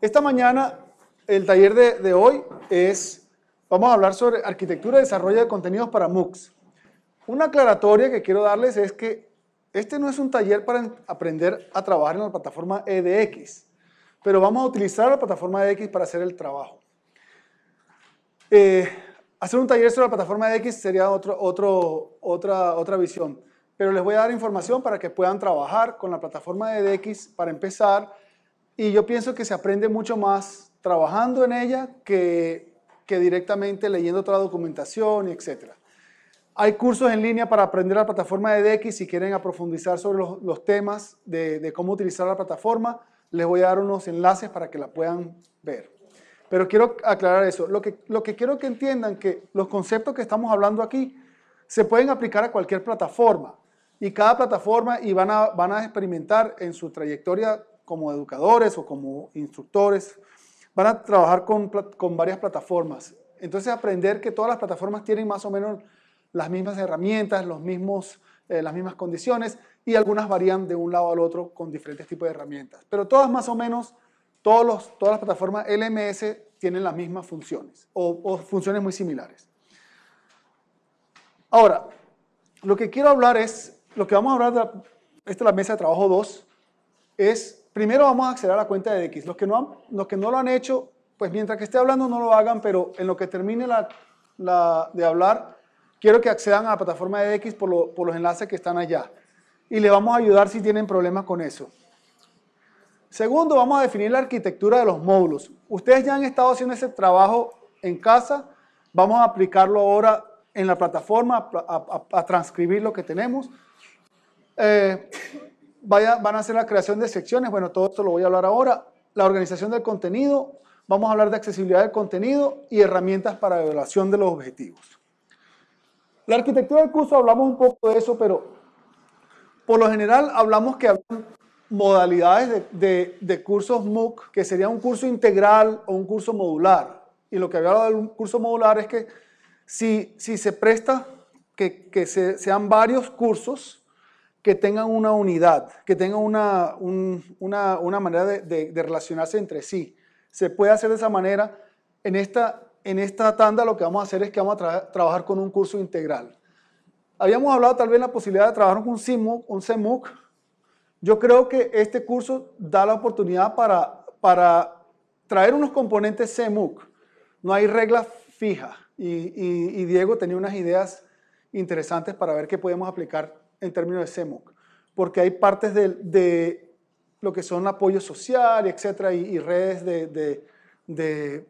Esta mañana, el taller de, hoy es, vamos a hablar sobre arquitectura y desarrollo de contenidos para MOOCs. Una aclaratoria que quiero darles es que este no es un taller para aprender a trabajar en la plataforma EDX, pero vamos a utilizar la plataforma EDX para hacer el trabajo. Eh, hacer un taller sobre la plataforma EDX sería otro, otra, otra visión, pero les voy a dar información para que puedan trabajar con la plataforma EDX para empezar y yo pienso que se aprende mucho más trabajando en ella que, que directamente leyendo otra documentación, etc. Hay cursos en línea para aprender la plataforma de y si quieren profundizar sobre los, temas de, cómo utilizar la plataforma. Les voy a dar unos enlaces para que la puedan ver. Pero quiero aclarar eso. Lo que, lo que quiero que entiendan que los conceptos que estamos hablando aquí se pueden aplicar a cualquier plataforma. Y cada plataforma y van a, van a experimentar en su trayectoria como educadores o como instructores, van a trabajar con, con varias plataformas. Entonces aprender que todas las plataformas tienen más o menos las mismas herramientas, los mismos, eh, las mismas condiciones y algunas varían de un lado al otro con diferentes tipos de herramientas. Pero todas más o menos, todos los, todas las plataformas LMS tienen las mismas funciones o, funciones muy similares. Ahora, lo que quiero hablar es, lo que vamos a hablar, de esta la mesa de trabajo 2, es Primero vamos a acceder a la cuenta de X. Los que no, que no lo han hecho, pues mientras que esté hablando no lo hagan, pero en lo que termine la, de hablar, quiero que accedan a la plataforma de X por, los enlaces que están allá. Y le vamos a ayudar si tienen problemas con eso. Segundo, vamos a definir la arquitectura de los módulos. Ustedes ya han estado haciendo ese trabajo en casa, vamos a aplicarlo ahora en la plataforma, a, transcribir lo que tenemos. Eh, van a hacer la creación de secciones, bueno, todo esto lo voy a hablar ahora, la organización del contenido, vamos a hablar de accesibilidad del contenido y herramientas para evaluación de los objetivos. La arquitectura del curso hablamos un poco de eso, pero por lo general hablamos que hablan modalidades de, cursos MOOC, que sería un curso integral o un curso modular. Y lo que había hablado del curso modular es que si, se presta que, sean varios cursos, que tengan una unidad, que tengan una, una, manera de, relacionarse entre sí. Se puede hacer de esa manera. En esta, en esta tanda lo que vamos a hacer es que vamos a trabajar con un curso integral. Habíamos hablado tal vez la posibilidad de trabajar con un cmuc. un Yo creo que este curso da la oportunidad para, para traer unos componentes cmuc. No hay reglas fijas. y Diego tenía unas ideas interesantes para ver qué podemos aplicar en términos de CEMOC, porque hay partes de, lo que son apoyo social, etcétera, y, redes de,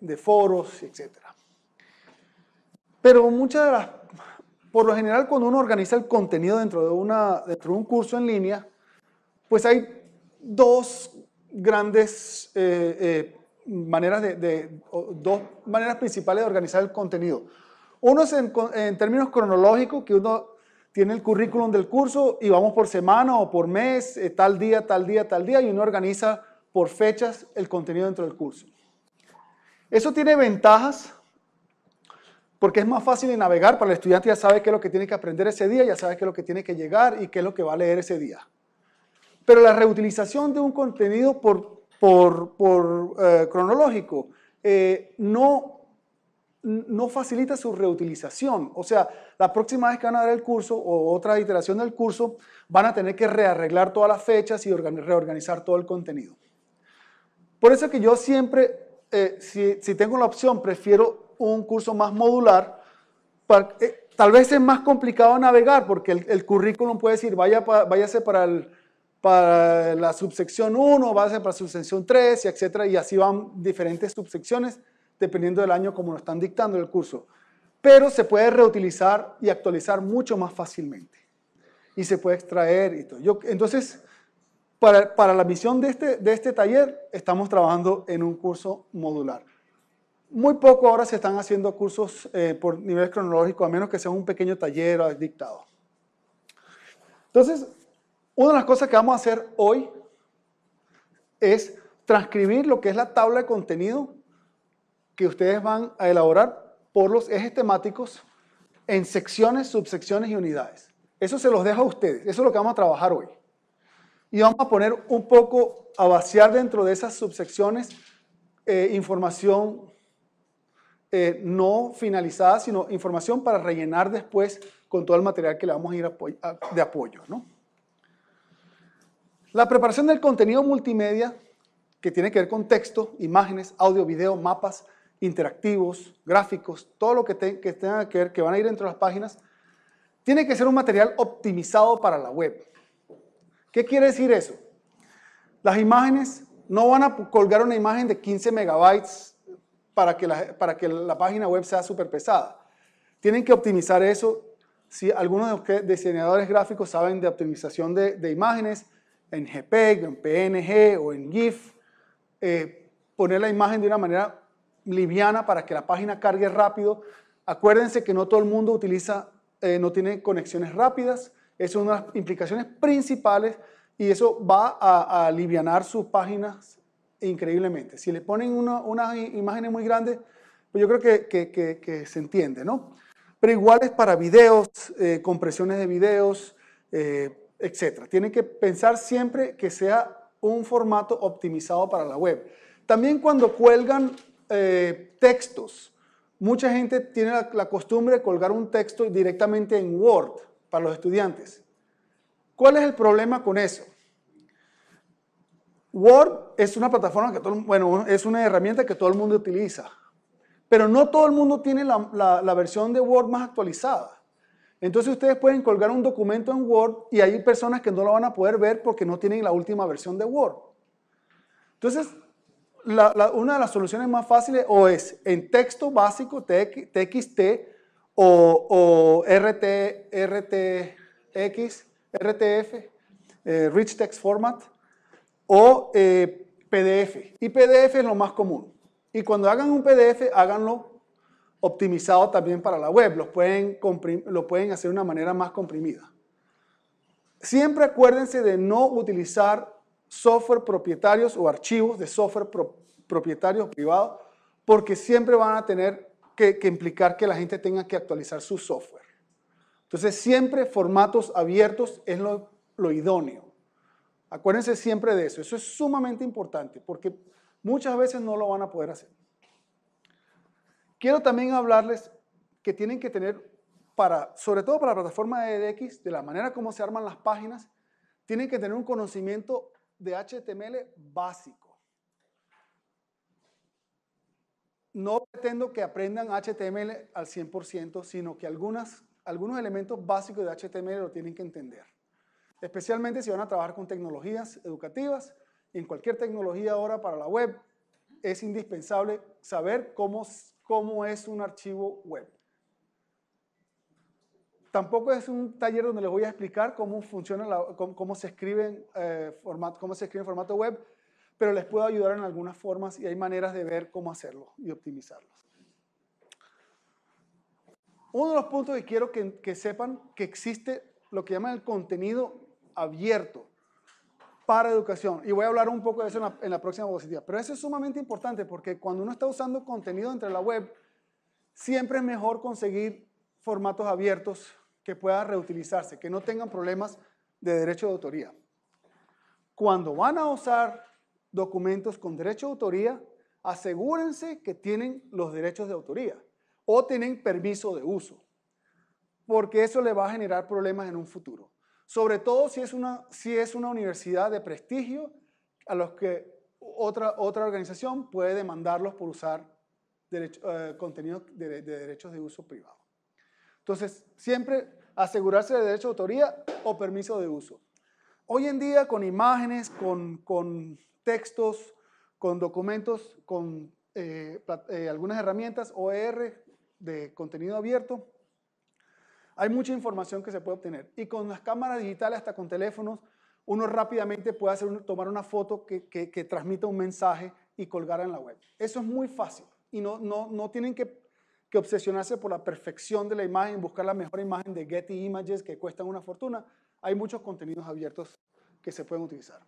de, foros, etcétera. Pero muchas de las, por lo general, cuando uno organiza el contenido dentro de, una, de un curso en línea, pues hay dos grandes eh, eh, maneras de, dos maneras principales de organizar el contenido. Uno es en, términos cronológicos, que uno tiene el currículum del curso y vamos por semana o por mes, eh, tal día, tal día, tal día, y uno organiza por fechas el contenido dentro del curso. Eso tiene ventajas porque es más fácil de navegar para el estudiante, ya sabe qué es lo que tiene que aprender ese día, ya sabe qué es lo que tiene que llegar y qué es lo que va a leer ese día. Pero la reutilización de un contenido por, por, eh, cronológico eh, no, no facilita su reutilización. O sea, la próxima vez que van a dar el curso o otra iteración del curso, van a tener que rearreglar todas las fechas y reorganizar todo el contenido. Por eso que yo siempre, eh, si, tengo la opción, prefiero un curso más modular. Eh, tal vez es más complicado navegar porque el, currículum puede decir, vaya váyase para, la subsección 1, váyase para la subsección 3, etc. y así van diferentes subsecciones dependiendo del año como lo están dictando el curso pero se puede reutilizar y actualizar mucho más fácilmente. Y se puede extraer y todo. entonces, para, la misión de este, de este taller, estamos trabajando en un curso modular. Muy poco ahora se están haciendo cursos eh, por nivel cronológico, a menos que sea un pequeño taller o dictado. Entonces, una de las cosas que vamos a hacer hoy es transcribir lo que es la tabla de contenido que ustedes van a elaborar por los ejes temáticos en secciones, subsecciones y unidades. Eso se los dejo a ustedes, eso es lo que vamos a trabajar hoy. Y vamos a poner un poco, a vaciar dentro de esas subsecciones eh, información eh, no finalizada, sino información para rellenar después con todo el material que le vamos a ir de apoyo. ¿no? La preparación del contenido multimedia, que tiene que ver con texto, imágenes, audio, video, mapas, interactivos, gráficos, todo lo que, tenga que ver, que van a ir dentro de las páginas, tiene que ser un material optimizado para la web. ¿Qué quiere decir eso? Las imágenes, no van a colgar una imagen de 15 megabytes para que la, página web sea súper pesada. Tienen que optimizar eso. Si algunos de los diseñadores gráficos saben de optimización de, imágenes en JPEG, en PNG o en GIF, eh, poner la imagen de una manera liviana para que la página cargue rápido. Acuérdense que no todo el mundo utiliza, eh, no tiene conexiones rápidas. es una de las implicaciones principales y eso va a, a aliviar sus páginas increíblemente. Si le ponen unas imágenes muy grandes, pues yo creo que, se entiende, ¿no? Pero igual es para videos, eh, compresiones de videos, eh, etc. Tienen que pensar siempre que sea un formato optimizado para la web. También cuando cuelgan eh, textos. Mucha gente tiene la, costumbre de colgar un texto directamente en Word para los estudiantes. ¿Cuál es el problema con eso? Word es una plataforma que todo, bueno, es una herramienta que todo el mundo utiliza, pero no todo el mundo tiene la, la versión de Word más actualizada. Entonces ustedes pueden colgar un documento en Word y hay personas que no lo van a poder ver porque no tienen la última versión de Word. Entonces, una de las soluciones más fáciles o es en texto básico TXT o, RTX, RTF, eh, Rich Text Format o eh, PDF. Y PDF es lo más común. Y cuando hagan un PDF, háganlo optimizado también para la web. Lo pueden, lo pueden hacer de una manera más comprimida. Siempre acuérdense de no utilizar software propietarios o archivos de software propietarios privados, porque siempre van a tener que, implicar que la gente tenga que actualizar su software. Entonces, siempre formatos abiertos es lo, idóneo. Acuérdense siempre de eso. Eso es sumamente importante porque muchas veces no lo van a poder hacer. Quiero también hablarles que tienen que tener, para, sobre todo para la plataforma de EDX, de la manera como se arman las páginas, tienen que tener un conocimiento de HTML básico. No pretendo que aprendan HTML al 100%, sino que algunas, algunos elementos básicos de HTML lo tienen que entender. Especialmente si van a trabajar con tecnologías educativas en cualquier tecnología ahora para la web, es indispensable saber cómo, cómo es un archivo web tampoco es un taller donde les voy a explicar cómo funciona, cómo, se escribe, eh, cómo se escribe en formato web, pero les puedo ayudar en algunas formas y hay maneras de ver cómo hacerlo y optimizarlos. Uno de los puntos que quiero que, sepan que existe lo que llaman el contenido abierto para educación. Y voy a hablar un poco de eso en la, en próxima diapositiva. Pero eso es sumamente importante porque cuando uno está usando contenido entre la web, siempre es mejor conseguir formatos abiertos que pueda reutilizarse, que no tengan problemas de derecho de autoría. Cuando van a usar documentos con derecho de autoría, asegúrense que tienen los derechos de autoría o tienen permiso de uso, porque eso le va a generar problemas en un futuro. Sobre todo si es una, si es una universidad de prestigio a los que otra, otra organización puede demandarlos por usar eh, contenido de derechos de uso privado. Entonces, siempre asegurarse de derecho de autoría o permiso de uso. Hoy en día con imágenes, con, con textos, con documentos, con eh, eh, algunas herramientas OER de contenido abierto, hay mucha información que se puede obtener. Y con las cámaras digitales, hasta con teléfonos, uno rápidamente puede hacer, tomar una foto que, que, transmita un mensaje y colgarla en la web. Eso es muy fácil y no, no, no tienen que que obsesionarse por la perfección de la imagen, buscar la mejor imagen de Getty Images que cuestan una fortuna. Hay muchos contenidos abiertos que se pueden utilizar.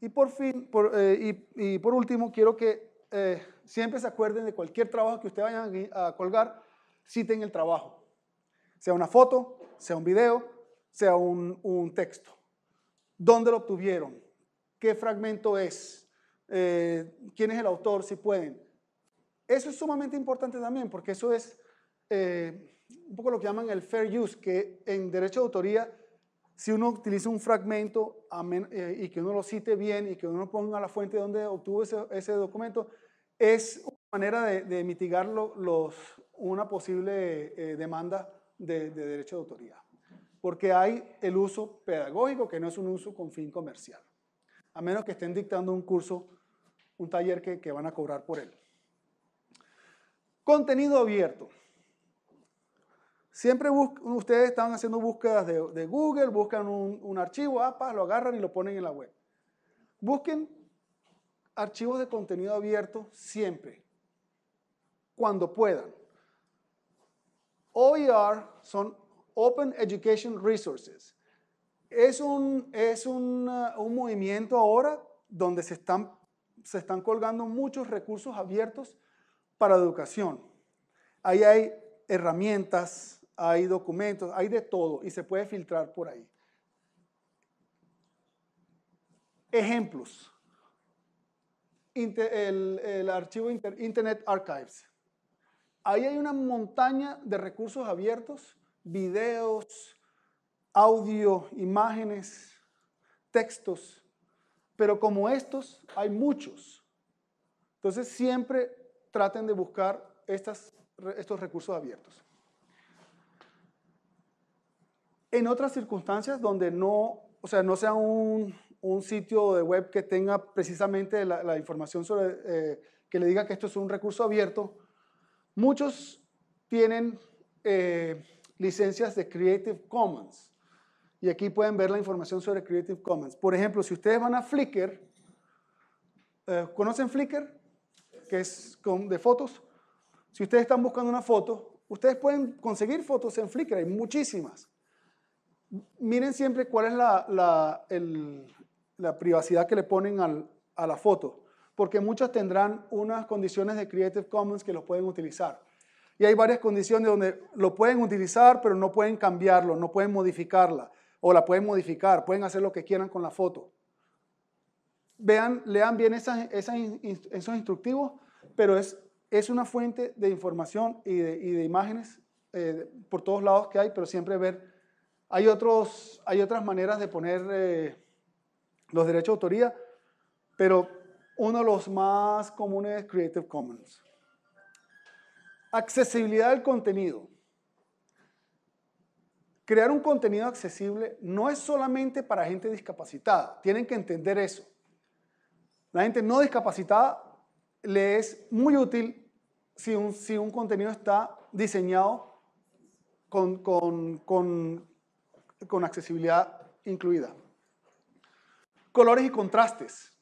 Y por, fin, eh, y, por último, quiero que eh, siempre se acuerden de cualquier trabajo que ustedes vayan a colgar, citen el trabajo. Sea una foto, sea un video, sea un, texto. ¿Dónde lo obtuvieron? ¿Qué fragmento es? Eh, ¿Quién es el autor? Si pueden eso es sumamente importante también porque eso es eh, un poco lo que llaman el fair use, que en derecho de autoría, si uno utiliza un fragmento eh, y que uno lo cite bien y que uno ponga la fuente donde obtuvo ese, documento, es una manera de, mitigar una posible eh, demanda de, derecho de autoría. Porque hay el uso pedagógico, que no es un uso con fin comercial, a menos que estén dictando un curso, un taller que van a cobrar por él. Contenido abierto. Siempre ustedes están haciendo búsquedas de, Google, buscan un, archivo, APA, lo agarran y lo ponen en la web. Busquen archivos de contenido abierto siempre, cuando puedan. OER son Open Education Resources. Es un, es uh, un, movimiento ahora donde se están, se están colgando muchos recursos abiertos para educación. Ahí hay herramientas, hay documentos, hay de todo y se puede filtrar por ahí. Ejemplos. el, archivo Internet Archives. Ahí hay una montaña de recursos abiertos, videos, audio, imágenes, textos, pero como estos hay muchos. Entonces siempre traten de buscar estos recursos abiertos. En otras circunstancias donde no, o sea, no sea un, sitio de web que tenga precisamente la, información sobre, eh, que le diga que esto es un recurso abierto, muchos tienen eh, licencias de Creative Commons. Y aquí pueden ver la información sobre Creative Commons. Por ejemplo, si ustedes van a Flickr, eh, ¿conocen Flickr? que es con, de fotos. Si ustedes están buscando una foto, ustedes pueden conseguir fotos en Flickr, hay muchísimas. Miren siempre cuál es la, privacidad que le ponen a la foto, porque muchas tendrán unas condiciones de Creative Commons que los pueden utilizar. Y hay varias condiciones donde lo pueden utilizar, pero no pueden cambiarlo, no pueden modificarla, o la pueden modificar, pueden hacer lo que quieran con la foto vean, lean bien esos instructivos, pero es, es una fuente de información y de, imágenes eh, por todos lados que hay, pero siempre ver. Hay, otros, hay otras maneras de poner eh, los derechos de autoría, pero uno de los más comunes es Creative Commons. Accesibilidad del contenido. Crear un contenido accesible no es solamente para gente discapacitada, tienen que entender eso. La gente no discapacitada le es muy útil si un, si un contenido está diseñado con, accesibilidad incluida. Colores y contrastes.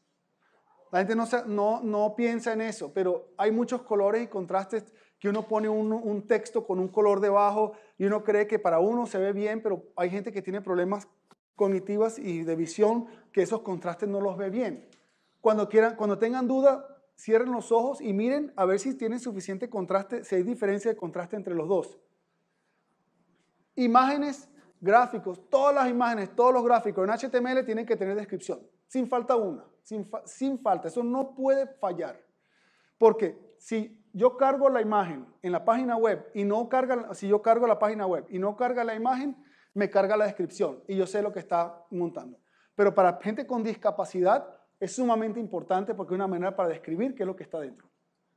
La gente no, no, piensa en eso, pero hay muchos colores y contrastes que uno pone un, texto con un color debajo y uno cree que para uno se ve bien, pero hay gente que tiene problemas cognitivas y de visión que esos contrastes no los ve bien. Cuando, quieran, cuando tengan duda, cierren los ojos y miren a ver si tienen suficiente contraste, si hay diferencia de contraste entre los dos. Imágenes, gráficos, todas las imágenes, todos los gráficos en HTML tienen que tener descripción, sin falta una, sin, falta, eso no puede fallar. Porque si yo cargo la imagen en la página web y no carga, si yo cargo la página web y no carga la imagen, me carga la descripción y yo sé lo que está montando. Pero para gente con discapacidad, es sumamente importante porque es una manera para describir qué es lo que está dentro.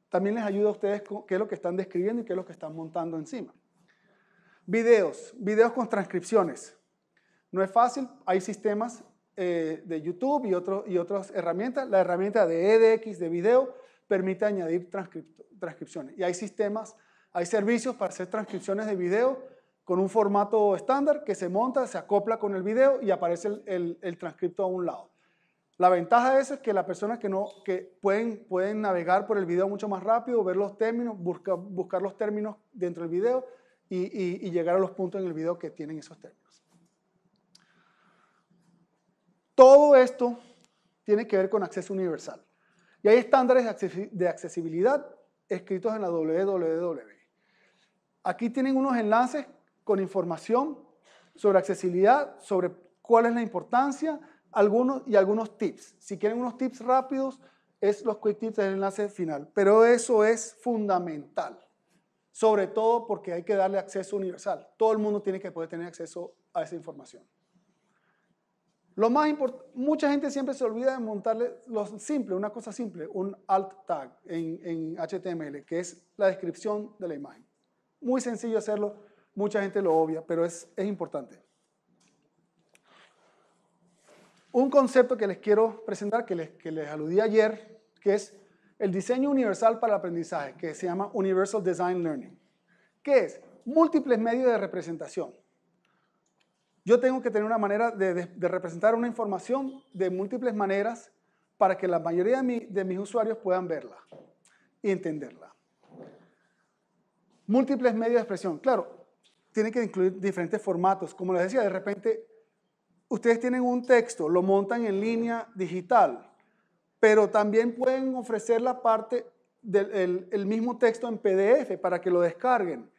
También les ayuda a ustedes qué es lo que están describiendo y qué es lo que están montando encima. Videos, videos con transcripciones. No es fácil, hay sistemas eh, de YouTube y, y otras herramientas. La herramienta de EDX de video permite añadir transcripciones. Y hay sistemas, hay servicios para hacer transcripciones de video con un formato estándar que se monta, se acopla con el video y aparece el, el transcripto a un lado. La ventaja de eso es que las personas que no que pueden, pueden navegar por el video mucho más rápido, ver los términos, buscar los términos dentro del video y, y llegar a los puntos en el video que tienen esos términos. Todo esto tiene que ver con acceso universal. Y hay estándares de accesibilidad escritos en la www. Aquí tienen unos enlaces con información sobre accesibilidad, sobre cuál es la importancia, algunos, y algunos tips. Si quieren unos tips rápidos, es los quick tips del enlace final. Pero eso es fundamental, sobre todo porque hay que darle acceso universal. Todo el mundo tiene que poder tener acceso a esa información. Lo más mucha gente siempre se olvida de montarle lo simple, una cosa simple, un alt tag en, HTML, que es la descripción de la imagen. Muy sencillo hacerlo, mucha gente lo obvia, pero es importante un concepto que les quiero presentar, que les, aludí ayer, que es el diseño universal para el aprendizaje, que se llama Universal Design Learning, que es múltiples medios de representación. Yo tengo que tener una manera de, representar una información de múltiples maneras para que la mayoría de, de mis usuarios puedan verla y entenderla. Múltiples medios de expresión. Claro, tiene que incluir diferentes formatos. Como les decía, de repente ustedes tienen un texto, lo montan en línea digital, pero también pueden ofrecer la parte del mismo texto en PDF para que lo descarguen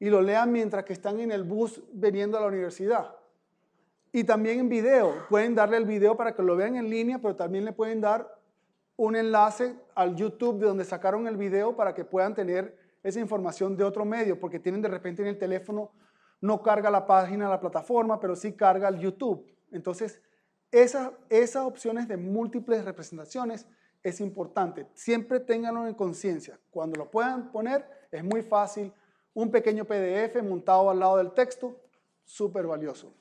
y lo lean mientras que están en el bus veniendo a la universidad. Y también en video, pueden darle el video para que lo vean en línea, pero también le pueden dar un enlace al YouTube de donde sacaron el video para que puedan tener esa información de otro medio, porque tienen de repente en el teléfono, no carga la página, la plataforma, pero sí carga el YouTube. Entonces, esas, opciones de múltiples representaciones es importante. Siempre tenganlo en conciencia. Cuando lo puedan poner, es muy fácil. Un pequeño PDF montado al lado del texto, súper valioso.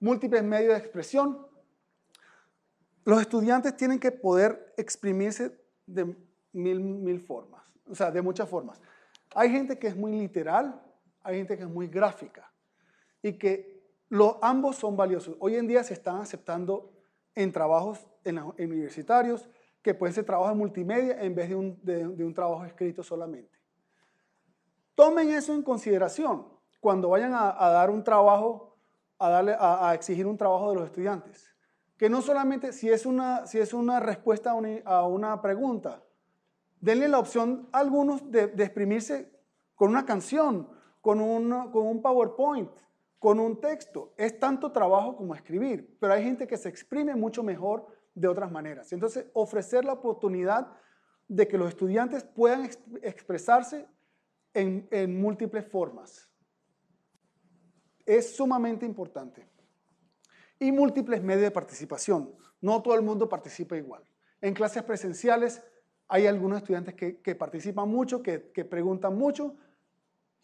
Múltiples medios de expresión. Los estudiantes tienen que poder exprimirse de mil, mil formas, o sea, de muchas formas. Hay gente que es muy literal, hay gente que es muy gráfica y que los, ambos son valiosos. Hoy en día se están aceptando en trabajos en, universitarios que pueden ser trabajos multimedia en vez de un, trabajo escrito solamente. Tomen eso en consideración cuando vayan a, dar un trabajo, a, darle, a, exigir un trabajo de los estudiantes. Que no solamente si es una, si es una respuesta a una, pregunta, denle la opción a algunos de, de exprimirse con una canción, con un, con un PowerPoint, con un texto. Es tanto trabajo como escribir, pero hay gente que se exprime mucho mejor de otras maneras. Entonces, ofrecer la oportunidad de que los estudiantes puedan expresarse en, múltiples formas. Es sumamente importante. Y múltiples medios de participación. No todo el mundo participa igual. En clases presenciales hay algunos estudiantes que, participan mucho, que preguntan mucho,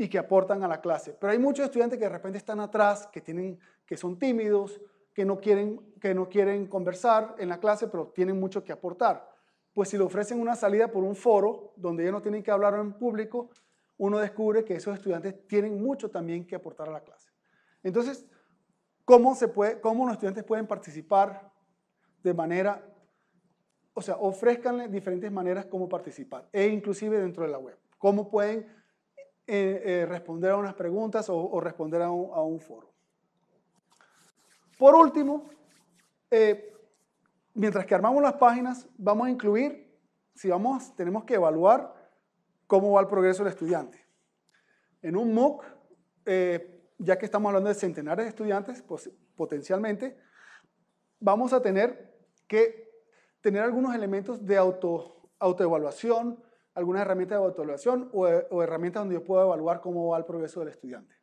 y que aportan a la clase. Pero hay muchos estudiantes que de repente están atrás, que, tienen, que son tímidos, que no, quieren, que no quieren conversar en la clase, pero tienen mucho que aportar. Pues si le ofrecen una salida por un foro, donde ya no tienen que hablar en público, uno descubre que esos estudiantes tienen mucho también que aportar a la clase. Entonces, ¿cómo, se puede, cómo los estudiantes pueden participar de manera, o sea, ofrezcanle diferentes maneras como participar, e inclusive dentro de la web? ¿Cómo pueden eh, eh, responder a unas preguntas o, responder a un, foro. Por último, eh, mientras que armamos las páginas, vamos a incluir, si vamos, tenemos que evaluar cómo va el progreso del estudiante. En un MOOC, ya que estamos hablando de centenares de estudiantes, pues, potencialmente, vamos a tener que tener algunos elementos de auto, autoevaluación, alguna herramienta de evaluación o, herramientas donde yo pueda evaluar cómo va el progreso del estudiante.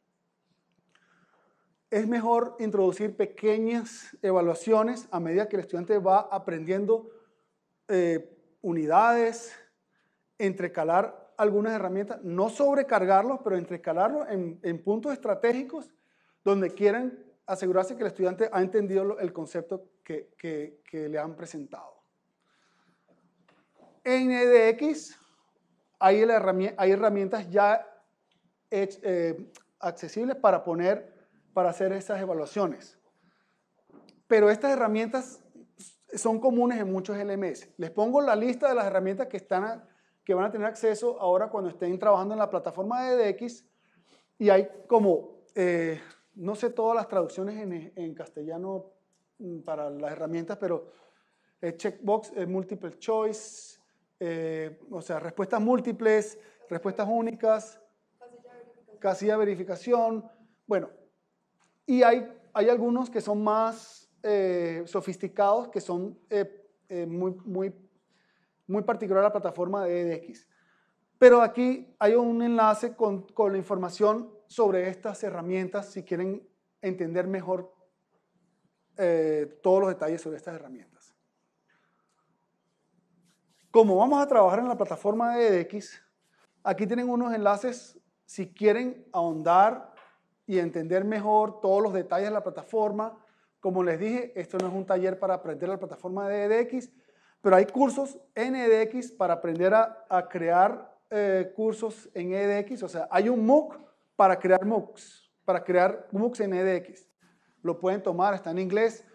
Es mejor introducir pequeñas evaluaciones a medida que el estudiante va aprendiendo eh, unidades, entrecalar algunas herramientas, no sobrecargarlos, pero entrecalarlos en, puntos estratégicos donde quieran asegurarse que el estudiante ha entendido el concepto que, que le han presentado. En EDX hay, hay herramientas ya eh, accesibles para poner, para hacer esas evaluaciones. Pero estas herramientas son comunes en muchos LMS. Les pongo la lista de las herramientas que, están que van a tener acceso ahora cuando estén trabajando en la plataforma de DX. Y hay como, eh, no sé todas las traducciones en, castellano mm, para las herramientas, pero checkbox, multiple choice, eh, o sea, respuestas múltiples, respuestas únicas, casilla de verificación. Bueno, y hay, hay algunos que son más eh, sofisticados, que son eh, muy, muy, muy particular a la plataforma de EDX. Pero aquí hay un enlace con, la información sobre estas herramientas si quieren entender mejor todos los detalles sobre estas herramientas. Como vamos a trabajar en la plataforma de EDX, aquí tienen unos enlaces si quieren ahondar y entender mejor todos los detalles de la plataforma. Como les dije, esto no es un taller para aprender la plataforma de EDX, pero hay cursos en EDX para aprender a, crear eh, cursos en EDX. O sea, hay un MOOC para crear MOOCs, para crear MOOCs en EDX. Lo pueden tomar, está en inglés.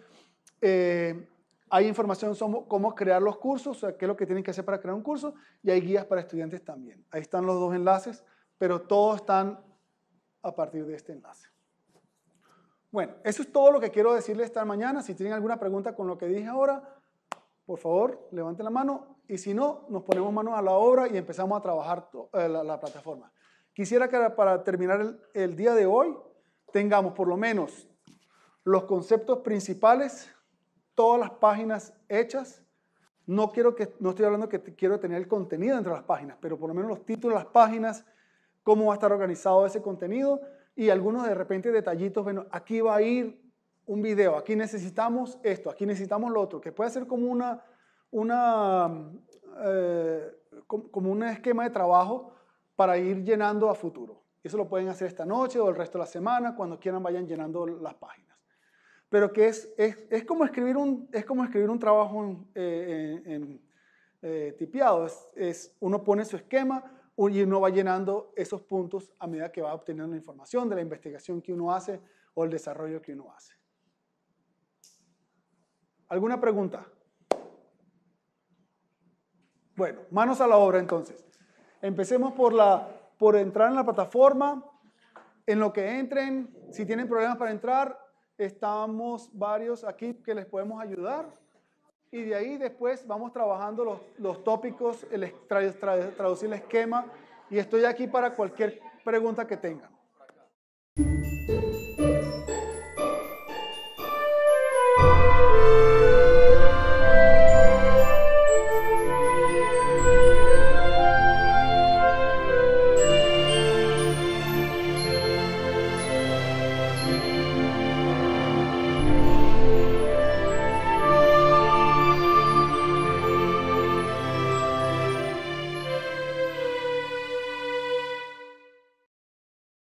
Eh, hay información sobre cómo crear los cursos, o sea, qué es lo que tienen que hacer para crear un curso, y hay guías para estudiantes también. Ahí están los dos enlaces, pero todos están a partir de este enlace. Bueno, eso es todo lo que quiero decirles esta mañana. Si tienen alguna pregunta con lo que dije ahora, por favor, levanten la mano y si no, nos ponemos manos a la obra y empezamos a trabajar eh, la, plataforma. Quisiera que para terminar el día de hoy tengamos por lo menos los conceptos principales todas las páginas hechas. No, quiero que, no estoy hablando que quiero tener el contenido entre las páginas, pero por lo menos los títulos de las páginas, cómo va a estar organizado ese contenido y algunos de repente detallitos, bueno, aquí va a ir un video, aquí necesitamos esto, aquí necesitamos lo otro, que puede ser como una, una, eh, como un esquema de trabajo para ir llenando a futuro. Eso lo pueden hacer esta noche o el resto de la semana, cuando quieran vayan llenando las páginas pero que es, es, como, escribir un, es como escribir un trabajo en, eh, eh, tipiado. uno pone su esquema y uno va llenando esos puntos a medida que va obteniendo información de la investigación que uno hace o el desarrollo que uno hace. ¿Alguna pregunta? Bueno, manos a la obra entonces. Empecemos por, la, por entrar en la plataforma. En lo que entren, si tienen problemas para entrar, estamos varios aquí que les podemos ayudar. Y de ahí después vamos trabajando los, tópicos, el, traducir el esquema. Y estoy aquí para cualquier pregunta que tengan.